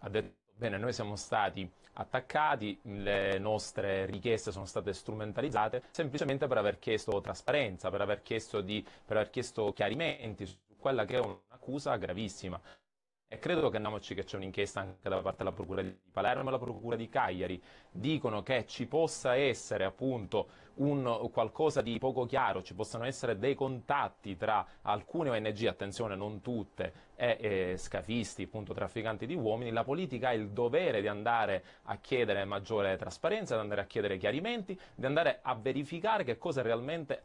ha detto bene, noi siamo stati attaccati, le nostre richieste sono state strumentalizzate semplicemente per aver chiesto trasparenza, per aver chiesto, di, per aver chiesto chiarimenti su quella che è un'accusa gravissima. E credo che andiamoci che c'è un'inchiesta anche da parte della Procura di Palermo e la Procura di Cagliari. Dicono che ci possa essere appunto un qualcosa di poco chiaro, ci possano essere dei contatti tra alcune ONG, attenzione non tutte, e, e scafisti, appunto trafficanti di uomini. La politica ha il dovere di andare a chiedere maggiore trasparenza, di andare a chiedere chiarimenti, di andare a verificare che cosa realmente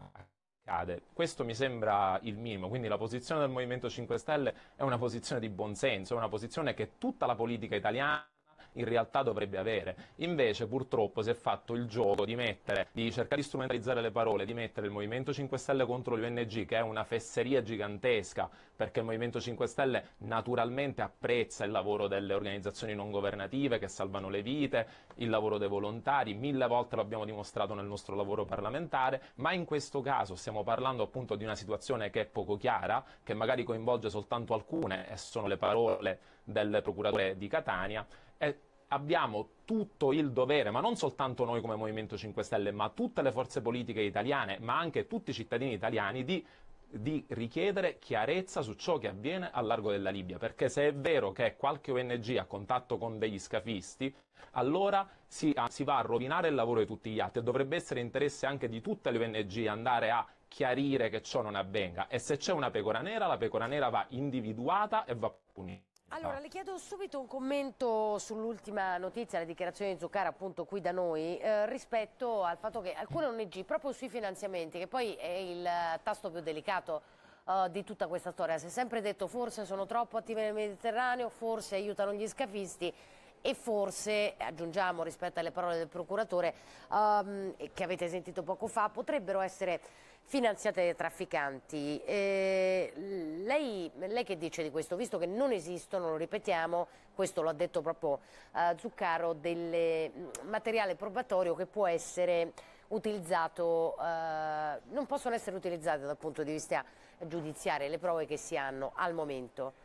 cade. Questo mi sembra il minimo, quindi la posizione del Movimento 5 Stelle è una posizione di buonsenso, è una posizione che tutta la politica italiana in realtà dovrebbe avere. Invece purtroppo si è fatto il gioco di mettere, di cercare di strumentalizzare le parole, di mettere il Movimento 5 Stelle contro l'ONG, che è una fesseria gigantesca, perché il Movimento 5 Stelle naturalmente apprezza il lavoro delle organizzazioni non governative che salvano le vite, il lavoro dei volontari, mille volte l'abbiamo dimostrato nel nostro lavoro parlamentare, ma in questo caso stiamo parlando appunto di una situazione che è poco chiara, che magari coinvolge soltanto alcune e sono le parole del procuratore di Catania è, abbiamo tutto il dovere, ma non soltanto noi come Movimento 5 Stelle, ma tutte le forze politiche italiane, ma anche tutti i cittadini italiani, di di richiedere chiarezza su ciò che avviene a largo della Libia, perché se è vero che qualche ONG ha contatto con degli scafisti, allora si, ah, si, va a rovinare il lavoro di tutti gli altri dovrebbe essere interesse anche di tutte le ONG andare a chiarire che ciò non avvenga e se c'è una pecora nera, la pecora nera va individuata e va punita. Allora, ah. le chiedo subito un commento sull'ultima notizia, la dichiarazione di Zuccara appunto qui da noi, eh, rispetto al fatto che alcune ONG, proprio sui finanziamenti, che poi è il tasto più delicato eh, di tutta questa storia, si è sempre detto forse sono troppo attive nel Mediterraneo, forse aiutano gli scafisti, e forse, aggiungiamo rispetto alle parole del procuratore ehm, che avete sentito poco fa, potrebbero essere finanziate dai trafficanti. Eh, lei, lei, che dice di questo? Visto che non esistono, lo ripetiamo, questo lo ha detto proprio eh, Zuccaro, del mm, materiale probatorio che può essere utilizzato, eh, non possono essere utilizzate dal punto di vista giudiziario le prove che si hanno al momento.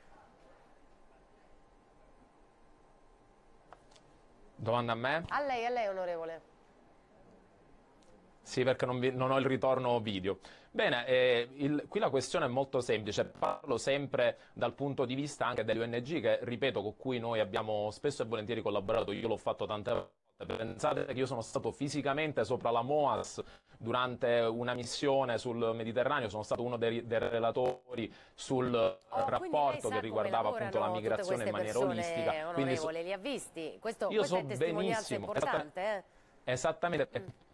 Domanda a me? A lei, a lei onorevole. Sì, perché non, vi, non, ho il ritorno video. Bene, eh, il, qui la questione è molto semplice, parlo sempre dal punto di vista anche delle ONG che, ripeto, con cui noi abbiamo spesso e volentieri collaborato, io l'ho fatto tante volte. Pensate che io sono stato fisicamente sopra la MOAS durante una missione sul Mediterraneo, sono stato uno dei, dei relatori sul oh, rapporto che riguardava appunto la migrazione in maniera olistica. Quindi so, li ha visti, questo, io so è testimonianza benissimo, importante. Esattamente. Eh? esattamente mm.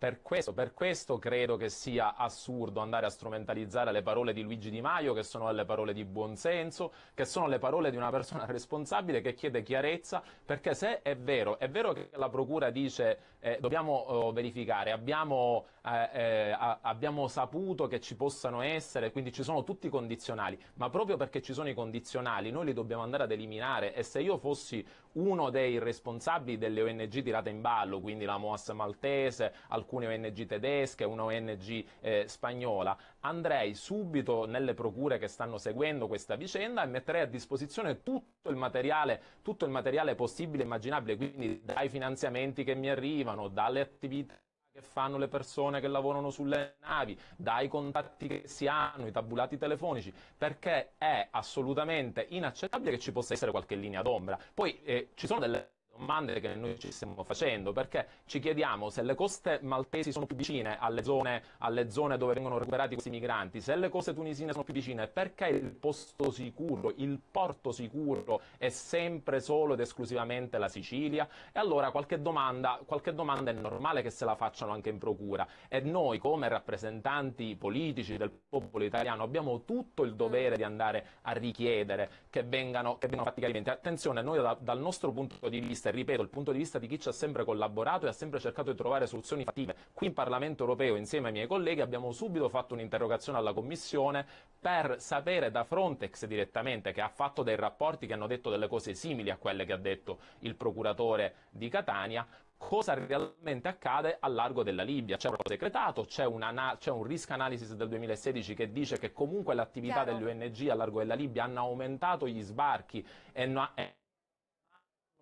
Per questo, per questo, credo che sia assurdo andare a strumentalizzare le parole di Luigi Di Maio, che sono le parole di buonsenso, che sono le parole di una persona responsabile che chiede chiarezza, perché se è vero, è vero che la Procura dice eh, dobbiamo eh, verificare, abbiamo, eh, eh abbiamo, saputo che ci possano essere, quindi ci sono tutti i condizionali, ma proprio perché ci sono i condizionali noi li dobbiamo andare ad eliminare e se io fossi uno dei responsabili delle ONG tirate in ballo, quindi la Moas Maltese, alcune alcune ONG tedesche, una ONG eh, spagnola. Andrei subito nelle procure che stanno seguendo questa vicenda e metterei a disposizione tutto il materiale, tutto il materiale possibile e immaginabile, quindi dai finanziamenti che mi arrivano, dalle attività che fanno le persone che lavorano sulle navi, dai contatti che si hanno, i tabulati telefonici, perché è assolutamente inaccettabile che ci possa essere qualche linea d'ombra. Poi eh, ci sono delle domande che noi ci stiamo facendo, perché ci chiediamo se le coste maltesi sono più vicine alle zone, alle zone dove vengono recuperati questi migranti, se le coste tunisine sono più vicine, perché il posto sicuro, il porto sicuro è sempre solo ed esclusivamente la Sicilia? E allora qualche domanda, qualche domanda è normale che se la facciano anche in procura e noi come rappresentanti politici del popolo italiano abbiamo tutto il dovere di andare a richiedere che vengano, che vengano fatti chiarimenti. Attenzione, noi da, dal nostro punto di vista ripeto, il punto di vista di chi ci ha sempre collaborato e ha sempre cercato di trovare soluzioni fattive. Qui in Parlamento europeo, insieme ai miei colleghi, abbiamo subito fatto un'interrogazione alla Commissione per sapere da Frontex direttamente, che ha fatto dei rapporti che hanno detto delle cose simili a quelle che ha detto il procuratore di Catania, cosa realmente accade a largo della Libia. C'è un segretato, c'è, una, c'è un risk analysis del 2016 che dice che comunque l'attività Chiaro. delle ONG a largo della Libia hanno aumentato gli sbarchi e, no, e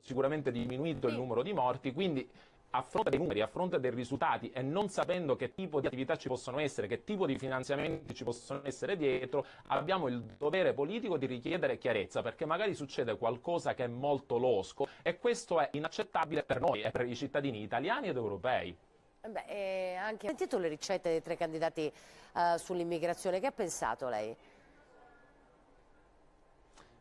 sicuramente diminuito sì. il numero di morti, quindi a fronte dei numeri, a fronte dei risultati e non sapendo che tipo di attività ci possono essere, che tipo di finanziamenti ci possono essere dietro, abbiamo il dovere politico di richiedere chiarezza perché magari succede qualcosa che è molto losco e questo è inaccettabile per noi e per i cittadini italiani ed europei. Beh, eh, anche... Sentito le ricette dei tre candidati eh, sull'immigrazione, che ha pensato lei?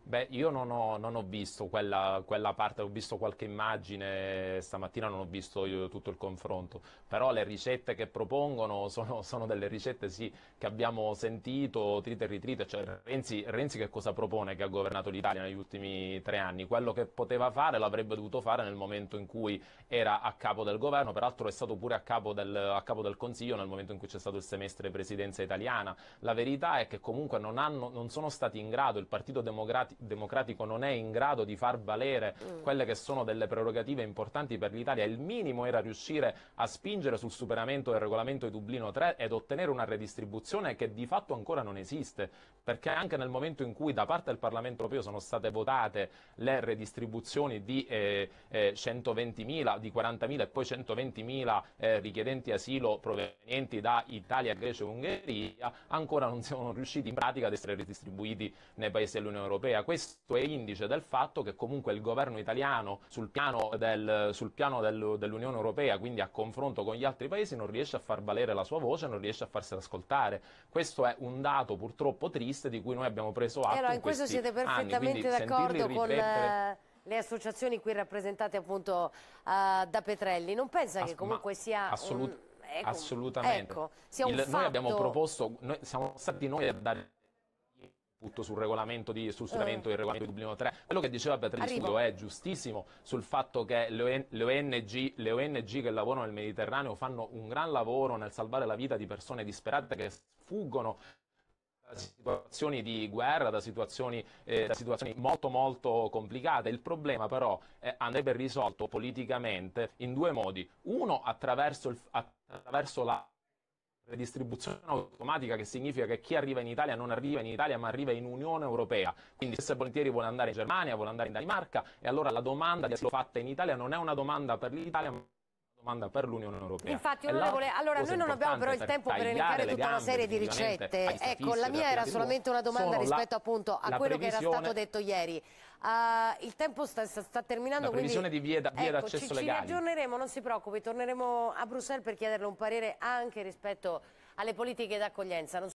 Beh, io non ho, non ho visto quella, quella, parte, ho visto qualche immagine, stamattina non ho visto io tutto il confronto, però le ricette che propongono sono, sono delle ricette sì, che abbiamo sentito trite e ritrite, cioè Renzi, Renzi, che cosa propone che ha governato l'Italia negli ultimi tre anni? Quello che poteva fare l'avrebbe dovuto fare nel momento in cui era a capo del governo, peraltro è stato pure a capo del, a capo del Consiglio nel momento in cui c'è stato il semestre presidenza italiana, la verità è che comunque non, hanno, non sono stati in grado il Partito Democratico democratico non è in grado di far valere mm. quelle che sono delle prerogative importanti per l'Italia. Il minimo era riuscire a spingere sul superamento del regolamento di Dublino 3 ed ottenere una redistribuzione che di fatto ancora non esiste, perché anche nel momento in cui da parte del Parlamento europeo sono state votate le redistribuzioni di eh, eh, 120.000, di 40.000 e poi 120.000 eh, richiedenti asilo provenienti da Italia, Grecia e Ungheria, ancora non siamo riusciti in pratica ad essere redistribuiti nei paesi dell'Unione Europea. Questo è indice del fatto che comunque il governo italiano sul piano, del, sul piano del, dell'Unione Europea, quindi a confronto con gli altri paesi, non riesce a far valere la sua voce, non riesce a farsi ascoltare. Questo è un dato purtroppo triste di cui noi abbiamo preso atto. E eh, allora, in, in questo siete perfettamente d'accordo con eh, le associazioni qui rappresentate appunto uh, da Petrelli. Non pensa che comunque sia assolut un... ecco, assolutamente. Ecco, sia un Il, fatto... Noi abbiamo proposto, noi siamo stati noi a dare tutto sul regolamento di, sul eh, suramento del regolamento di Dublino 3. Quello che diceva Beatrice è giustissimo sul fatto che le, le, ONG, le ONG che lavorano nel Mediterraneo fanno un gran lavoro nel salvare la vita di persone disperate che sfuggono da situazioni di guerra, da situazioni, eh, da situazioni, molto molto complicate. Il problema però eh, andrebbe risolto politicamente in due modi. Uno attraverso, il, attraverso la redistribuzione automatica che significa che chi arriva in Italia non arriva in Italia ma arriva in Unione Europea. Quindi se volentieri vuole andare in Germania, vuole andare in Danimarca e allora la domanda di asilo fatta in Italia non è una domanda per l'Italia ma domanda per l'Unione Europea. Infatti, onorevole, allora noi non abbiamo però il tempo per elencare tutta una serie di ricette. Ecco, la mia era solamente una domanda rispetto la, appunto a quello che era stato detto ieri. Uh, il tempo sta, sta terminando, la previsione quindi, di vie, da, ecco, d'accesso ci, legali. Ci riaggiorneremo, non si preoccupi, torneremo a Bruxelles per chiederle un parere anche rispetto alle politiche d'accoglienza.